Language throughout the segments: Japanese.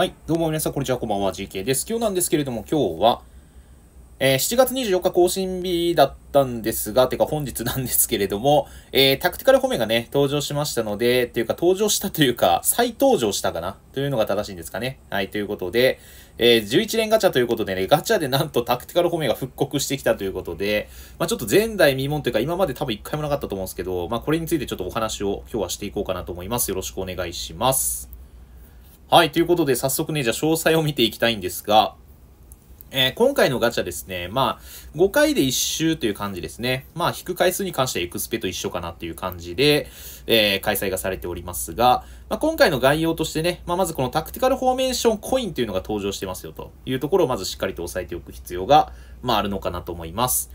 はい。どうも皆さん、こんにちは。こんばんは。GK です。今日なんですけれども、今日は、えー、7月24日更新日だったんですが、てか本日なんですけれども、えー、タクティカル褒めがね、登場しましたので、というか登場したというか、再登場したかなというのが正しいんですかね。はい、ということで、えー、11連ガチャということでね、ガチャでなんとタクティカル褒めが復刻してきたということで、まあ、ちょっと前代未聞というか、今まで多分一回もなかったと思うんですけど、まあ、これについてちょっとお話を今日はしていこうかなと思います。よろしくお願いします。はい、ということで早速ね、じゃあ詳細を見ていきたいんですが、えー、今回のガチャですね、まあ、5回で1周という感じですね。まあ、引く回数に関してはエクスペと一緒かなっていう感じで、えー、開催がされておりますが、まあ、今回の概要としてね、まあ、まずこのタクティカルフォーメーションコインというのが登場してますよというところをまずしっかりと押さえておく必要が、まあ、あるのかなと思います。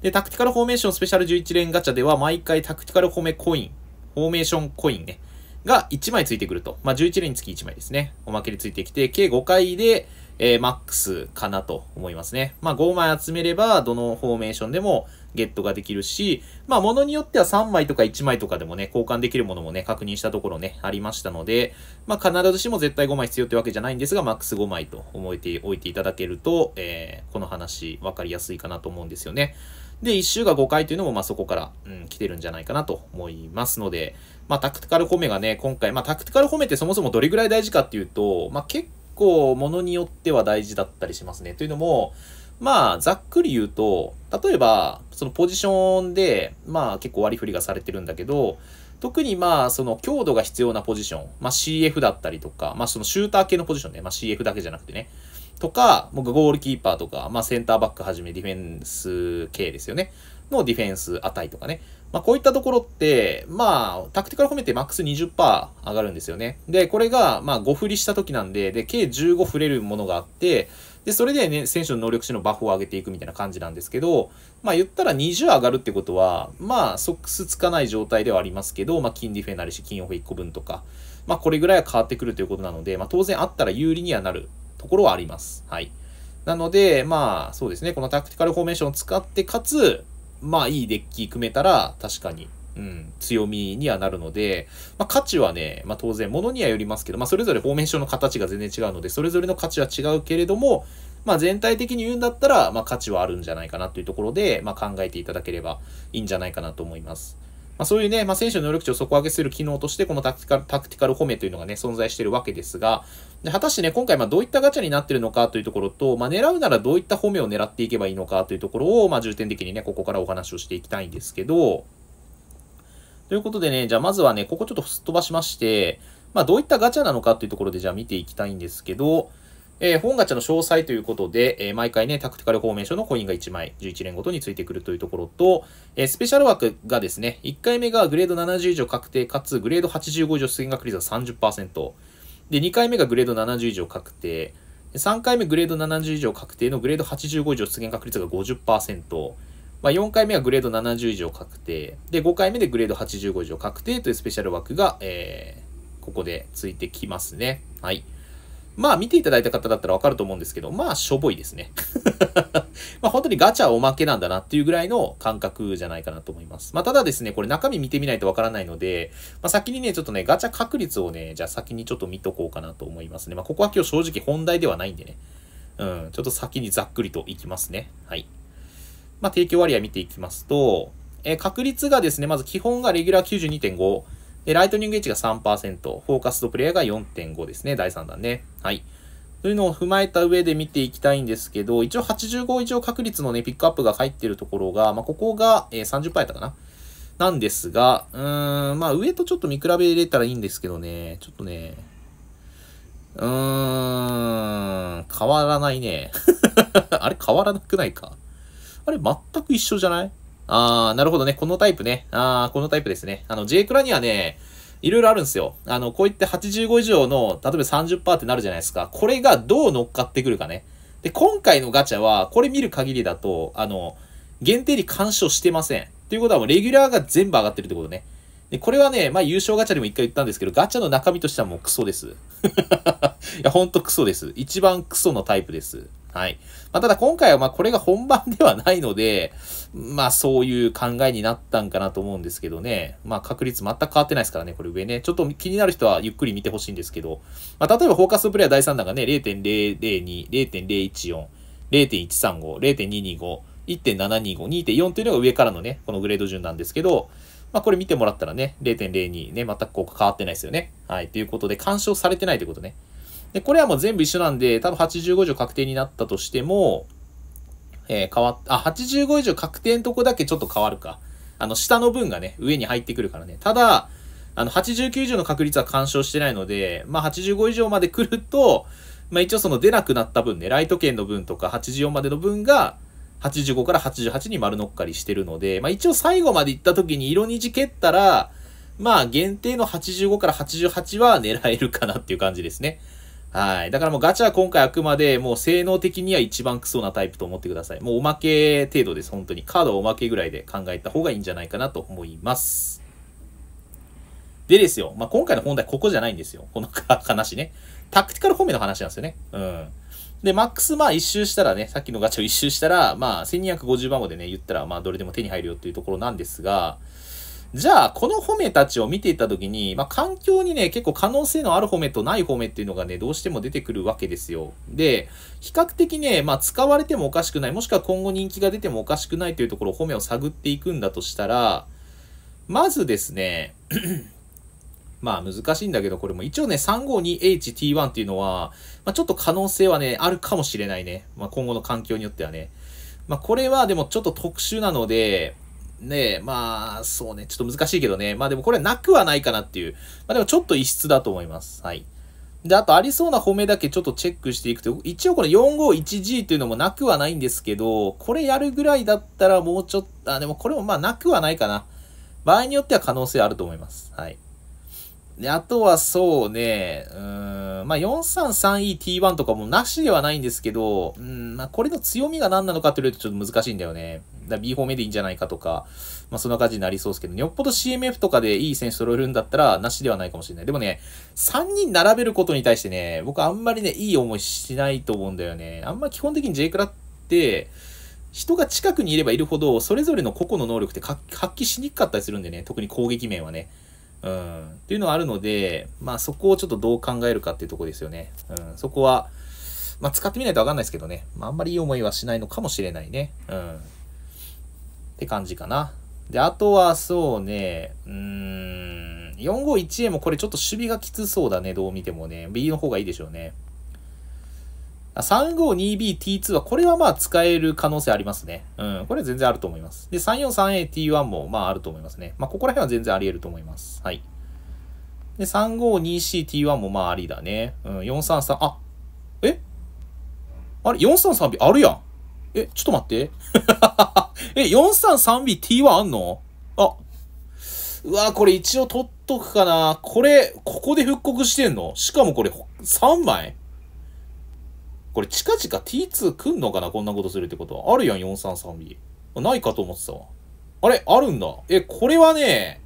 で、タクティカルフォーメーションスペシャル11連ガチャでは、毎回タクティカル褒めコイン、フォーメーションコインね、が1枚ついてくると。まあ、11連につき1枚ですね。おまけでついてきて、計5回で、えー、マックスかなと思いますね。まあ、5枚集めれば、どのフォーメーションでもゲットができるし、まあ、ものによっては3枚とか1枚とかでもね、交換できるものもね、確認したところね、ありましたので、まあ、必ずしも絶対5枚必要ってわけじゃないんですが、マックス5枚と思えておいていただけると、えー、この話、わかりやすいかなと思うんですよね。で、1周が5回というのも、まあ、そこから、うん、来てるんじゃないかなと思いますので、まあ、タクティカル褒めがね、今回、まあ、タクティカル褒めってそもそもどれぐらい大事かっていうと、まあ、結構、ものによっては大事だったりしますね。というのも、まあ、ざっくり言うと、例えば、そのポジションで、まあ、結構割り振りがされてるんだけど、特にまあ、その強度が必要なポジション、まあ CF だったりとか、まあそのシューター系のポジションね、まあ CF だけじゃなくてね、とか、僕ゴールキーパーとか、まあ、センターバックはじめディフェンス系ですよね。のディフェンス値とかね。まあ、こういったところって、まあ、タクティカル褒めてマックス20%上がるんですよね。で、これが、まあ、5振りした時なんで、で、計15振れるものがあって、で、それでね、選手の能力値のバフを上げていくみたいな感じなんですけど、まあ、言ったら20上がるってことは、まあ、ソックスつかない状態ではありますけど、まあ、金ディフェなりし、金オフ1個分とか、まあ、これぐらいは変わってくるということなので、まあ、当然あったら有利にはなるところはあります。はい。なので、まあ、そうですね、このタクティカルフォーメーションを使って、かつ、まあ、いいデッキ組めたら、確かに、うん、強みにはなるので、まあ、価値はね、まあ、当然、ものにはよりますけど、まあ、それぞれフォーメーションの形が全然違うので、それぞれの価値は違うけれども、まあ、全体的に言うんだったら、まあ、価値はあるんじゃないかなというところで、まあ、考えていただければいいんじゃないかなと思います。まあ、そういうね、まあ、選手の能力値を底上げする機能として、このタクティカル、タクティカル褒めというのがね、存在しているわけですが、で、果たしてね、今回、まあ、どういったガチャになってるのかというところと、まあ、狙うならどういった褒めを狙っていけばいいのかというところを、まあ、重点的にね、ここからお話をしていきたいんですけど、ということでね、じゃあまずはね、ここちょっとすっ飛ばしまして、まあ、どういったガチャなのかというところで、じゃあ見ていきたいんですけど、えー、本ガチャの詳細ということで、えー、毎回ね、タクティカルフォーメーションのコインが1枚、11連ごとについてくるというところと、えー、スペシャル枠がですね、1回目がグレード70以上確定かつ、グレード85以上出現確率は30%。で、2回目がグレード70以上確定。3回目グレード70以上確定のグレード85以上出現確率が50%。まあ、4回目はグレード70以上確定。で、5回目でグレード85以上確定というスペシャル枠が、えー、ここでついてきますね。はい。まあ見ていただいた方だったらわかると思うんですけど、まあしょぼいですね。まあ本当にガチャおまけなんだなっていうぐらいの感覚じゃないかなと思います。まあただですね、これ中身見てみないとわからないので、まあ先にね、ちょっとね、ガチャ確率をね、じゃあ先にちょっと見とこうかなと思いますね。まあここは今日正直本題ではないんでね。うん、ちょっと先にざっくりといきますね。はい。まあ提供割合見ていきますと、えー、確率がですね、まず基本がレギュラー92.5。えライトニングエッジが3%、フォーカスドプレイヤーが4.5ですね、第3弾ね。はい。というのを踏まえた上で見ていきたいんですけど、一応85以上確率のね、ピックアップが入ってるところが、まあ、ここが、えー、30%やったかな。なんですが、うーん、まあ上とちょっと見比べれたらいいんですけどね、ちょっとね、うーん、変わらないね。あれ変わらなくないかあれ全く一緒じゃないあー、なるほどね。このタイプね。あー、このタイプですね。あの、J クラにはね、いろいろあるんですよ。あの、こういって85以上の、例えば30%ってなるじゃないですか。これがどう乗っかってくるかね。で、今回のガチャは、これ見る限りだと、あの、限定に干渉してません。ということはもうレギュラーが全部上がってるってことね。で、これはね、まあ優勝ガチャでも一回言ったんですけど、ガチャの中身としてはもうクソです。いや、ほんとクソです。一番クソのタイプです。はい。まあ、ただ今回はまあこれが本番ではないので、まあそういう考えになったんかなと思うんですけどね。まあ確率全く変わってないですからね、これ上ね。ちょっと気になる人はゆっくり見てほしいんですけど、まあ例えばフォーカスプレイヤー第3弾がね、0.002、0.014、0.135、0.225、1.725、2.4というのが上からのね、このグレード順なんですけど、まあこれ見てもらったらね、0.02ね、全くここ変わってないですよね。はい。ということで、干渉されてないということね。で、これはもう全部一緒なんで、多分85以上確定になったとしても、えー、変わっ、あ、85以上確定のとこだけちょっと変わるか。あの、下の分がね、上に入ってくるからね。ただ、あの、89以上の確率は干渉してないので、まあ、85以上まで来ると、まあ、一応その出なくなった分ね、ライト圏の分とか84までの分が、85から88に丸乗っかりしてるので、まあ、一応最後まで行った時に色虹蹴ったら、まあ、限定の85から88は狙えるかなっていう感じですね。はい。だからもうガチャは今回あくまでもう性能的には一番クソなタイプと思ってください。もうおまけ程度です、本当に。カードはおまけぐらいで考えた方がいいんじゃないかなと思います。でですよ。まあ、今回の本題ここじゃないんですよ。この話ね。タクティカル方面の話なんですよね。うん。で、マックスまあ一周したらね、さっきのガチャを一周したら、まあ1250番までね、言ったらまあどれでも手に入るよっていうところなんですが、じゃあ、この褒めたちを見ていたときに、まあ、環境にね、結構可能性のある褒めとない褒めっていうのがね、どうしても出てくるわけですよ。で、比較的ね、まあ、使われてもおかしくない、もしくは今後人気が出てもおかしくないというところを褒めを探っていくんだとしたら、まずですね、まあ難しいんだけど、これも一応ね、352HT1 っていうのは、まあちょっと可能性はね、あるかもしれないね。まあ今後の環境によってはね。まあこれはでもちょっと特殊なので、ねえ、まあ、そうね、ちょっと難しいけどね。まあでもこれなくはないかなっていう。まあでもちょっと異質だと思います。はい。で、あとありそうな褒めだけちょっとチェックしていくと、一応この 451G というのもなくはないんですけど、これやるぐらいだったらもうちょっと、あ、でもこれもまあなくはないかな。場合によっては可能性あると思います。はい。で、あとはそうね、うん、まあ、4 3 3 e t 1とかもなしではないんですけど、うん、まあ、これの強みが何なのかって言うとちょっと難しいんだよね。だ B 方面でいいんじゃないかとか、まあ、そんな感じになりそうですけど、ね、よっぽど CMF とかでいい選手揃えるんだったら、なしではないかもしれない。でもね、3人並べることに対してね、僕あんまりね、いい思いしないと思うんだよね。あんま基本的に J クラって、人が近くにいればいるほど、それぞれの個々の能力って発揮しにくかったりするんでね、特に攻撃面はね。うん、っていうのはあるので、まあそこをちょっとどう考えるかっていうとこですよね。うん、そこは、まあ使ってみないとわかんないですけどね。まああんまりいい思いはしないのかもしれないね。うん。って感じかな。で、あとはそうね、うーん、451A もこれちょっと守備がきつそうだね、どう見てもね。B の方がいいでしょうね。352BT2 は、これはまあ使える可能性ありますね。うん。これは全然あると思います。で、343AT1 もまああると思いますね。まあ、ここら辺は全然あり得ると思います。はい。で、352CT1 もまあありだね。うん、433、あ、えあれ、433B あるやん。え、ちょっと待って。え、433BT1 あんのあ、うわこれ一応取っとくかな。これ、ここで復刻してんのしかもこれ、3枚これ近々 T2 来んのかなこんなことするってことは。あるやん、4 3 3 b ないかと思ってたわ。あれあるんだ。え、これはね、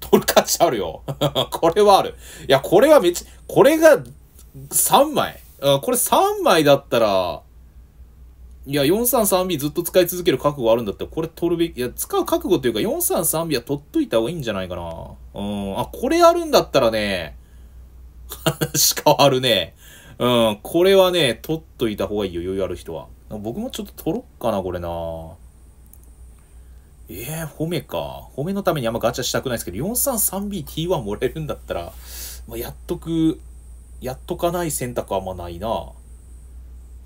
取る価値あるよ。これはある。いや、これはめっちゃ、これが3枚。あこれ3枚だったら、いや、433B ずっと使い続ける覚悟あるんだったら、これ取るべき、いや、使う覚悟というか、433B は取っといた方がいいんじゃないかな。うん。あ、これあるんだったらね、話変わるね。うん、これはね、取っといた方がいいよ、余裕ある人は。僕もちょっと取ろっかな、これな。ええー、褒めか。褒めのためにあんまガチャしたくないですけど、433BT1 もらえるんだったら、まあ、やっとく、やっとかない選択はあんまないな。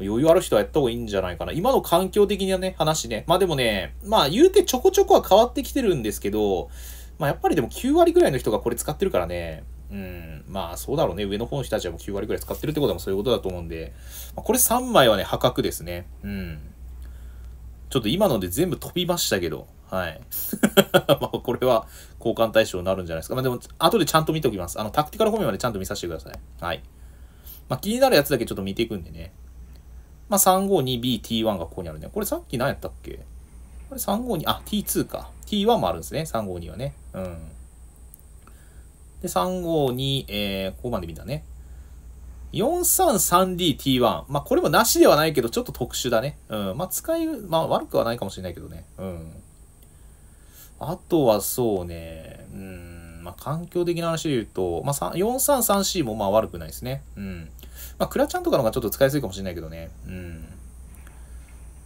余裕ある人はやった方がいいんじゃないかな。今の環境的にはね、話ね。まあでもね、まあ言うてちょこちょこは変わってきてるんですけど、まあやっぱりでも9割ぐらいの人がこれ使ってるからね、うん、まあそうだろうね。上の方の人たちはもう9割ぐらい使ってるってこともそういうことだと思うんで、まあ、これ3枚はね、破格ですね。うん。ちょっと今ので全部飛びましたけど、はい。まあこれは交換対象になるんじゃないですか。まあでも、後でちゃんと見ておきます。あの、タクティカル方面までちゃんと見させてください。はい。まあ気になるやつだけちょっと見ていくんでね。まあ 352BT1 がここにあるね。これさっき何やったっけこれ352、あ、T2 か。T1 もあるんですね。352はね。うん。で、352、えー、ここまで見たね。433DT1。まあ、これもなしではないけど、ちょっと特殊だね。うん。まあ、使い、まあ、悪くはないかもしれないけどね。うん。あとはそうね、うん、まあ、環境的な話で言うと、まあ、433C もまあ悪くないですね。うん。まあ、クラちゃんとかの方がちょっと使いやすいかもしれないけどね。うん。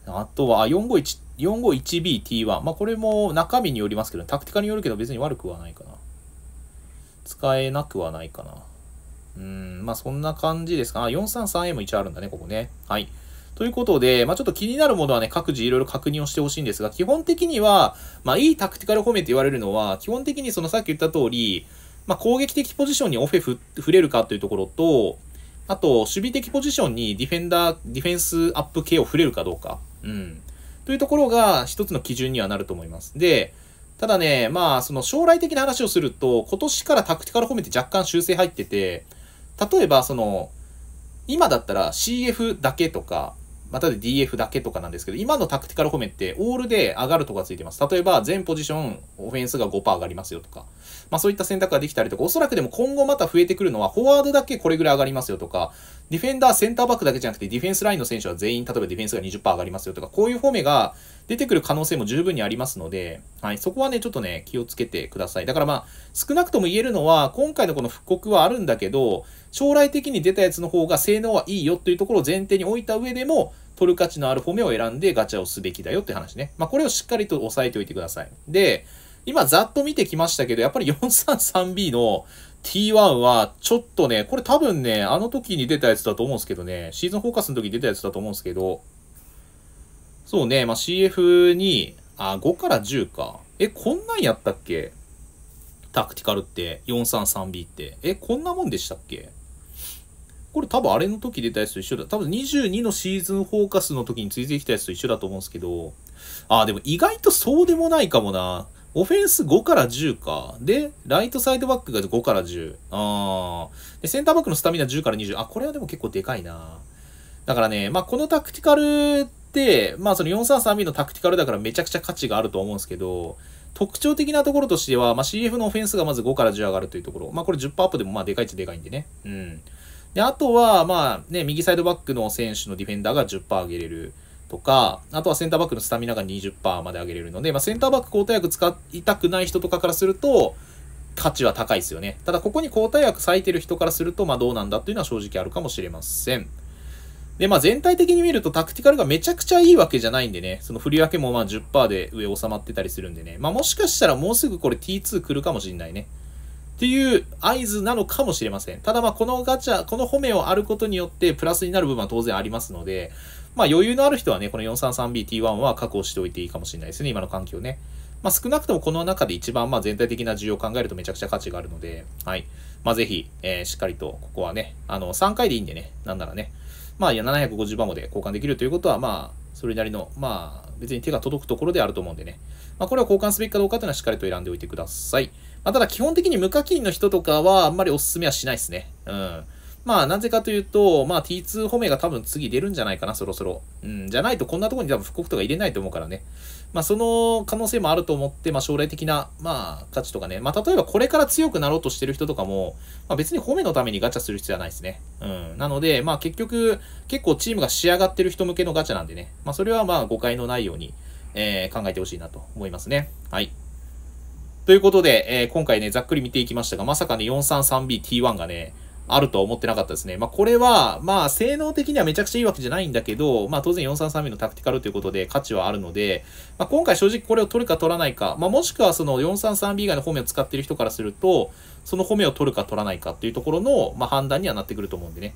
あとは、451、451BT1。まあ、これも中身によりますけど、タクティカによるけど別に悪くはないかな。使えなくはないかな。うん、まあそんな感じですか。あ、433A も一応あるんだね、ここね。はい。ということで、まあ、ちょっと気になるものはね、各自いろいろ確認をしてほしいんですが、基本的には、まあ、いいタクティカル褒めって言われるのは、基本的にそのさっき言った通り、まあ、攻撃的ポジションにオフェフ触れるかというところと、あと、守備的ポジションにディフェンダー、ディフェンスアップ系を触れるかどうか。うん。というところが一つの基準にはなると思います。で、ただね、まあ、その将来的な話をすると、今年からタクティカル褒めて若干修正入ってて、例えば、その、今だったら CF だけとか、またで DF だけとかなんですけど、今のタクティカル褒めってオールで上がるとかついてます。例えば、全ポジション、オフェンスが5%上がりますよとか、まあそういった選択ができたりとか、おそらくでも今後また増えてくるのは、フォワードだけこれぐらい上がりますよとか、ディフェンダー、センターバックだけじゃなくて、ディフェンスラインの選手は全員、例えばディフェンスが20%上がりますよとか、こういう褒めが出てくる可能性も十分にありますので、はい、そこはね、ちょっとね、気をつけてください。だからまあ、少なくとも言えるのは、今回のこの復刻はあるんだけど、将来的に出たやつの方が性能はいいよというところを前提に置いた上でも、取る価値のある褒めを選んでガチャをすべきだよって話ね。まあ、これをしっかりと押さえておいてください。で、今ざっと見てきましたけど、やっぱり 433B の T1 はちょっとね、これ多分ね、あの時に出たやつだと思うんですけどね、シーズンフォーカスの時に出たやつだと思うんですけど、そうね、まあ、CF に、あ、5から10か。え、こんなんやったっけタクティカルって、433B って。え、こんなもんでしたっけこれ多分あれの時出たやつと一緒だ。多分22のシーズンフォーカスの時についてきたやつと一緒だと思うんですけど。あ、でも意外とそうでもないかもな。オフェンス5から10か。で、ライトサイドバックが5から10。あー。で、センターバックのスタミナ10から20。あ、これはでも結構でかいな。だからね、まあ、このタクティカル、まあその 4-3-3B のタクティカルだからめちゃくちゃ価値があると思うんですけど、特徴的なところとしては、まあ、CF のオフェンスがまず5から10上がるというところ。まあ、これ10%アップでもまあでかいっちゃでかいんでね。うん。で、あとは、まあね、右サイドバックの選手のディフェンダーが10%上げれるとか、あとはセンターバックのスタミナが20%まで上げれるので、まあ、センターバック交代役使いたくない人とかからすると、価値は高いですよね。ただ、ここに交代役割いてる人からすると、まあどうなんだっていうのは正直あるかもしれません。で、まあ全体的に見るとタクティカルがめちゃくちゃいいわけじゃないんでね、その振り分けもまあ10%で上収まってたりするんでね、まあもしかしたらもうすぐこれ T2 来るかもしんないね。っていう合図なのかもしれません。ただまあこのガチャ、この褒めをあることによってプラスになる部分は当然ありますので、まあ余裕のある人はね、この 433BT1 は確保しておいていいかもしれないですね、今の環境ね。まあ少なくともこの中で一番まあ全体的な需要を考えるとめちゃくちゃ価値があるので、はい。まあぜひ、えー、しっかりとここはね、あの3回でいいんでね、なんならね、まあ、750番まで交換できるということは、まあ、それなりの、まあ、別に手が届くところであると思うんでね。まあ、これは交換すべきかどうかというのはしっかりと選んでおいてください。まあ、ただ、基本的に無課金の人とかは、あんまりお勧めはしないですね。うん。まあ、なぜかというと、まあ、T2 褒めが多分次出るんじゃないかな、そろそろ。うん、じゃないとこんなところに多分復刻とか入れないと思うからね。まあ、その可能性もあると思って、まあ、将来的な、まあ、価値とかね、まあ、例えばこれから強くなろうとしてる人とかも、まあ、別に褒めのためにガチャする必要はないですね。うん。なので、まあ、結局、結構チームが仕上がってる人向けのガチャなんでね、まあ、それはまあ、誤解のないように、えー、考えてほしいなと思いますね。はい。ということで、えー、今回ね、ざっくり見ていきましたが、まさかね、433BT1 がね、あるとは思ってなかったですね。まあ、これは、まあ、性能的にはめちゃくちゃいいわけじゃないんだけど、まあ、当然4330のタクティカルということで価値はあるので、まあ、今回正直これを取るか取らないか、まあ、もしくはその 433B 以外の褒めを使ってる人からすると、その褒めを取るか取らないかっていうところの、まあ、判断にはなってくると思うんでね。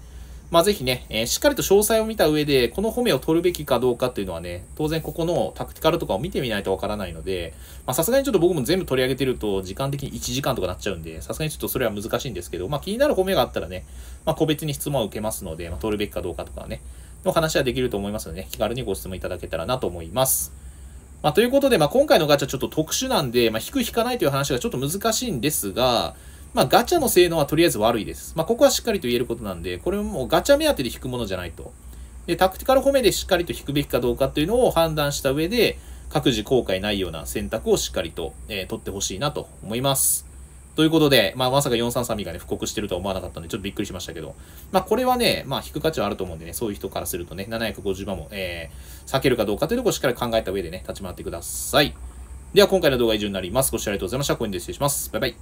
まあ、ぜひね、えー、しっかりと詳細を見た上で、この褒めを取るべきかどうかっていうのはね、当然ここのタクティカルとかを見てみないとわからないので、まさすがにちょっと僕も全部取り上げてると、時間的に1時間とかなっちゃうんで、さすがにちょっとそれは難しいんですけど、まあ、気になる褒めがあったらね、まあ、個別に質問を受けますので、まあ、取るべきかどうかとかね、の話はできると思いますので、ね、気軽にご質問いただけたらなと思います。まあ、ということで、まあ、今回のガチャちょっと特殊なんで、まあ、引く引かないという話がちょっと難しいんですが、まあ、ガチャの性能はとりあえず悪いです。まあ、ここはしっかりと言えることなんで、これもガチャ目当てで引くものじゃないと。で、タクティカル褒めでしっかりと引くべきかどうかっていうのを判断した上で、各自後悔ないような選択をしっかりと、えー、取ってほしいなと思います。ということで、まあ、まさか433がね、布告してるとは思わなかったんで、ちょっとびっくりしましたけど、まあ、これはね、まあ、引く価値はあると思うんでね、そういう人からするとね、750万も、えー、避けるかどうかというところをしっかり考えた上でね、立ち回ってください。では、今回の動画は以上になります。ご視聴ありがとうございました。コインで失礼します。バイバイ。